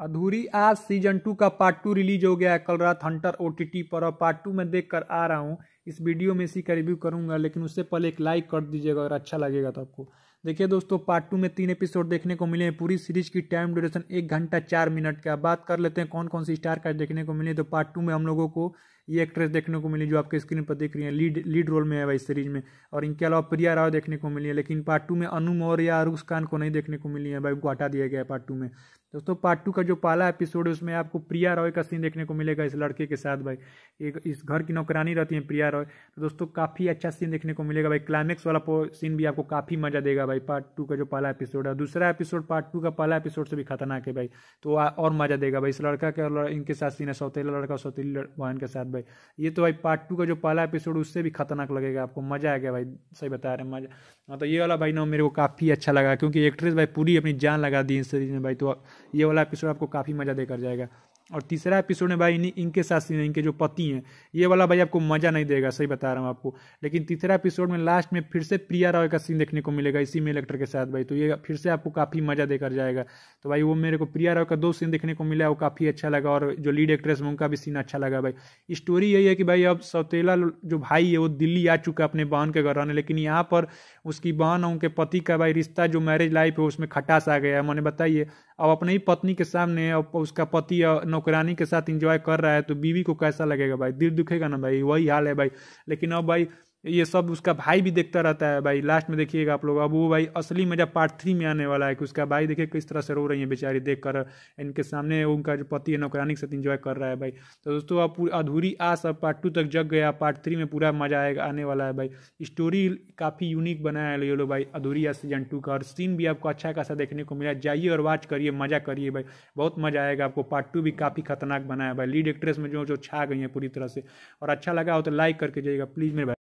अधूरी आज season two का पार्ट टू रिलीज हो गया है कल रात हंटर ओ पर और पार्ट टू मैं देख कर आ रहा हूँ इस वीडियो में इसी का रिव्यू करूँगा लेकिन उससे पहले एक लाइक कर दीजिएगा अगर अच्छा लगेगा तो आपको देखिए दोस्तों पार्ट टू में तीन एपिसोड देखने को मिले हैं पूरी सीरीज की टाइम ड्यूरेशन एक घंटा चार मिनट का बात कर लेते हैं कौन कौन सी स्टार का देखने को मिले तो पार्ट टू में हम लोगों को ये एक्ट्रेस देखने को मिली जो आपके स्क्रीन पर देख रही है लीड लीड रोल में है भाई सीरीज में और इनके अलावा प्रिया राव देखने को मिली है लेकिन पार्ट टू में अनु मौर्य या अरुष खान को नहीं देखने को मिली है भाई को हटा दिया गया है पार्ट टू में दोस्तों पार्ट टू का जो पहला एपिसोड है उसमें आपको प्रिया रॉय का सीन देखने को मिलेगा इस लड़के के साथ भाई एक इस घर की नौकरानी रहती है प्रिया रॉय तो दोस्तों काफ़ी अच्छा सीन देखने को मिलेगा भाई क्लाइमेक्स वाला सीन भी आपको काफ़ी मजा देगा भाई भाई पार्ट टू का जो पहला एपिसोड है दूसरा एपिसोड पार्ट टू का पहला एपिसोड से भी खतरनाक है भाई तो और मजा देगा भाई इस लड़का के और इनके साथ सीन है सौतेला लड़का सौतेली बहन के साथ भाई ये तो भाई पार्ट टू का जो पहला एपिसोड उससे भी खतरनाक लगेगा आपको मजा आएगा भाई सही बता रहे हैं मजा हाँ तो ये वाला भाई ना मेरे को काफ़ी अच्छा लगा क्योंकि एक्ट्रेस भाई पूरी अपनी जान लगा दी इस सीरीज में भाई तो ये वाला एपिसोड आपको काफ़ी मजा देकर जाएगा और तीसरा एपिसोड में भाई इनके साथ सीन इनके जो पति हैं ये वाला भाई आपको मजा नहीं देगा सही बता रहा हूँ आपको लेकिन तीसरा एपिसोड में लास्ट में फिर से प्रिया राय का सीन देखने को मिलेगा इसी मेल एक्टर के साथ भाई तो ये फिर से आपको काफ़ी मजा देकर जाएगा तो भाई वो मेरे को प्रिया राय का दो सीन देखने को मिला वो काफ़ी अच्छा लगा और जो लीड एक्ट्रेस उनका भी सीन अच्छा लगा भाई स्टोरी यही है कि भाई अब सौतेला जो भाई है वो दिल्ली आ चुका अपने बहन के घर रहने लेकिन यहाँ पर उसकी बहन और उनके पति का भाई रिश्ता जो मैरिज लाइफ है उसमें खटास आ गया है मैंने बताइए अब अपने ही पत्नी के सामने उसका पति नौकरानी के साथ इंजॉय कर रहा है तो बीवी को कैसा लगेगा भाई दिल दुखेगा ना भाई वही हाल है भाई लेकिन अब भाई ये सब उसका भाई भी देखता रहता है भाई लास्ट में देखिएगा आप लोग अब वो भाई असली मजा पार्ट थ्री में आने वाला है कि उसका भाई देखिए किस तरह से रो रही है बेचारी देख कर इनके सामने उनका जो पति है नौकरानी के साथ इंजॉय कर रहा है भाई तो दोस्तों अब अधूरी आस अब पार्ट टू तक जग गया पार्ट थ्री में पूरा मजा आएगा आने वाला है भाई स्टोरी काफ़ी यूनिक बनाया है ये लोग भाई अधूरी आस सीजन टू का और सीन भी आपको अच्छा खासा देखने को मिला जाइए और वॉच करिए मजा करिए भाई बहुत मजा आएगा आपको पार्ट टू भी काफ़ी खतरनाक बनाया भाई लीड एक्ट्रेस में जो जो छा गई है पूरी तरह से और अच्छा लगा हो तो लाइक करके जाइएगा प्लीज़ मेरे भाई